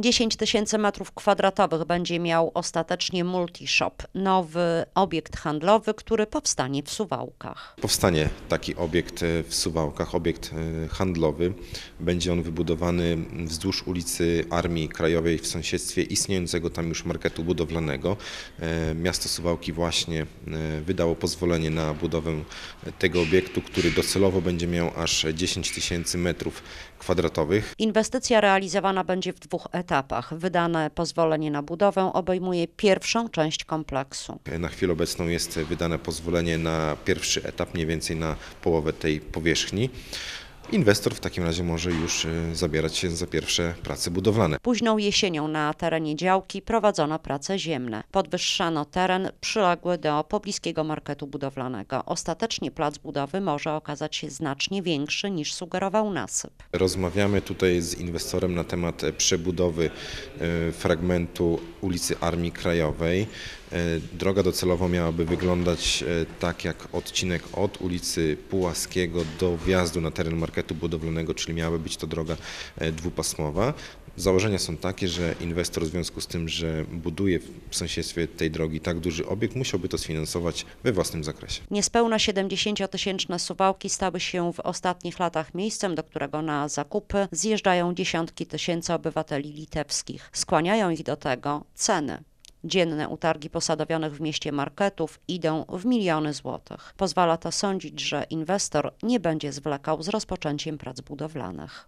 10 tysięcy metrów kwadratowych będzie miał ostatecznie Multishop, nowy obiekt handlowy, który powstanie w Suwałkach. Powstanie taki obiekt w Suwałkach, obiekt e, handlowy. Będzie on wybudowany wzdłuż ulicy Armii Krajowej w sąsiedztwie istniejącego tam już marketu budowlanego. E, miasto Suwałki właśnie e, wydało pozwolenie na budowę tego obiektu, który docelowo będzie miał aż 10 tysięcy metrów kwadratowych. Inwestycja realizowana będzie w dwóch etapach etapach. Wydane pozwolenie na budowę obejmuje pierwszą część kompleksu. Na chwilę obecną jest wydane pozwolenie na pierwszy etap, mniej więcej na połowę tej powierzchni. Inwestor w takim razie może już y, zabierać się za pierwsze prace budowlane. Późną jesienią na terenie działki prowadzono prace ziemne. Podwyższano teren przyległy do pobliskiego marketu budowlanego. Ostatecznie plac budowy może okazać się znacznie większy niż sugerował nasyp. Rozmawiamy tutaj z inwestorem na temat przebudowy y, fragmentu ulicy Armii Krajowej. E, droga docelowo miałaby wyglądać e, tak jak odcinek od ulicy Pułaskiego do wjazdu na teren marketu budowlanego, czyli miałaby być to droga e, dwupasmowa. Założenia są takie, że inwestor w związku z tym, że buduje w sąsiedztwie tej drogi tak duży obiekt, musiałby to sfinansować we własnym zakresie. Niespełna 70-tysięczne suwałki stały się w ostatnich latach miejscem, do którego na zakupy zjeżdżają dziesiątki tysięcy obywateli litewskich. Skłaniają ich do tego ceny. Dzienne utargi posadowionych w mieście marketów idą w miliony złotych. Pozwala to sądzić, że inwestor nie będzie zwlekał z rozpoczęciem prac budowlanych.